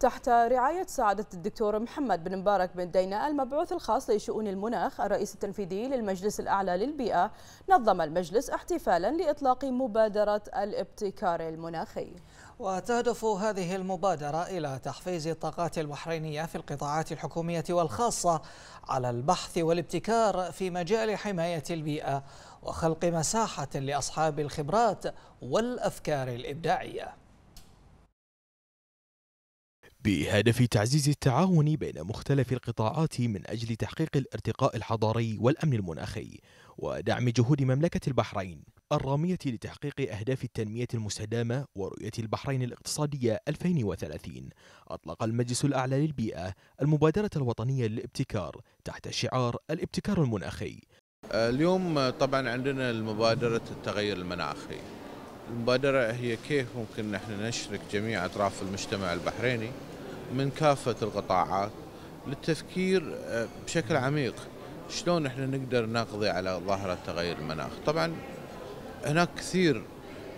تحت رعاية سعادة الدكتور محمد بن مبارك بن دينا المبعوث الخاص لشؤون المناخ الرئيس التنفيذي للمجلس الأعلى للبيئة نظم المجلس احتفالا لإطلاق مبادرة الابتكار المناخي وتهدف هذه المبادرة إلى تحفيز الطاقات البحرينية في القطاعات الحكومية والخاصة على البحث والابتكار في مجال حماية البيئة وخلق مساحة لأصحاب الخبرات والأفكار الإبداعية بهدف تعزيز التعاون بين مختلف القطاعات من أجل تحقيق الارتقاء الحضاري والأمن المناخي ودعم جهود مملكة البحرين الرامية لتحقيق أهداف التنمية المستدامة ورؤية البحرين الاقتصادية 2030 أطلق المجلس الأعلى للبيئة المبادرة الوطنية للابتكار تحت شعار الابتكار المناخي اليوم طبعا عندنا المبادرة التغير المناخي المبادرة هي كيف ممكن نحن نشرك جميع أطراف المجتمع البحريني من كافة القطاعات للتفكير آه، بشكل عميق شلون احنا نقدر نقضي على ظاهرة تغير المناخ طبعا هناك كثير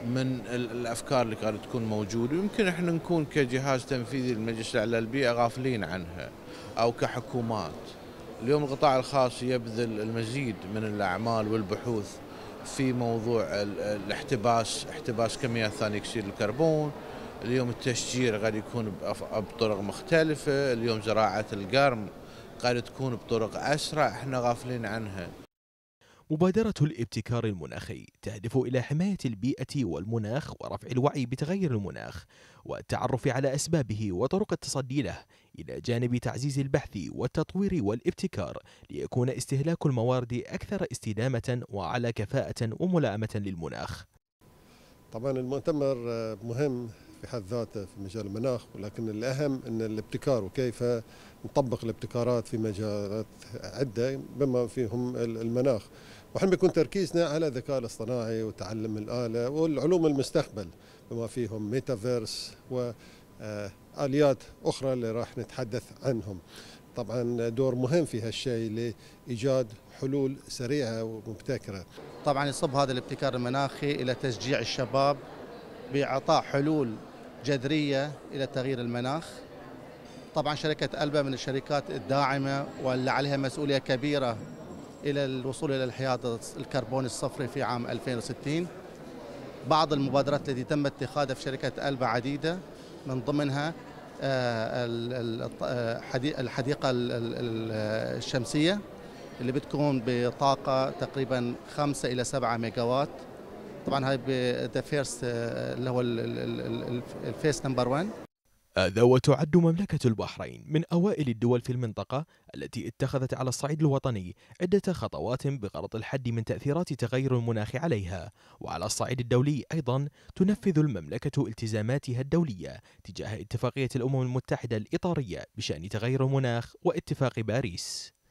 من الافكار اللي كانت تكون موجوده يمكن احنا نكون كجهاز تنفيذي للمجلس الاعلى للبيئه غافلين عنها او كحكومات اليوم القطاع الخاص يبذل المزيد من الاعمال والبحوث في موضوع الاحتباس احتباس كميات ثاني اكسيد الكربون اليوم التشجير قاعد يكون بطرق مختلفة اليوم زراعة القرم قاعد تكون بطرق أسرع احنا غافلين عنها مبادرة الابتكار المناخي تهدف إلى حماية البيئة والمناخ ورفع الوعي بتغير المناخ والتعرف على أسبابه وطرق التصدي له إلى جانب تعزيز البحث والتطوير والابتكار ليكون استهلاك الموارد أكثر استدامة وعلى كفاءة وملائمة للمناخ طبعا المؤتمر مهم بحد ذاته في مجال المناخ ولكن الأهم أن الابتكار وكيف نطبق الابتكارات في مجالات عدة بما فيهم المناخ واحنا بيكون تركيزنا على الذكاء الاصطناعي وتعلم الآلة والعلوم المستقبل بما فيهم ميتافيرس وآليات آه، أخرى اللي راح نتحدث عنهم طبعا دور مهم في هالشيء لإيجاد حلول سريعة ومبتكرة طبعا يصب هذا الابتكار المناخي إلى تشجيع الشباب بإعطاء حلول جذرية إلى تغيير المناخ طبعا شركة ألبا من الشركات الداعمة واللي عليها مسؤولية كبيرة إلى الوصول إلى الحياد الكربون الصفري في عام 2060 بعض المبادرات التي تم اتخاذها في شركة ألبا عديدة من ضمنها آه، آه، الحديقة الشمسية اللي بتكون بطاقة تقريبا 5 إلى 7 ميجاوات طبعا هاي ذا آه، فيرست اللي هو الفيس نمبر 1 هذا وتعد مملكة البحرين من أوائل الدول في المنطقة التي اتخذت على الصعيد الوطني عدة خطوات بغرض الحد من تأثيرات تغير المناخ عليها وعلى الصعيد الدولي أيضا تنفذ المملكة التزاماتها الدولية تجاه اتفاقية الأمم المتحدة الإطارية بشأن تغير المناخ واتفاق باريس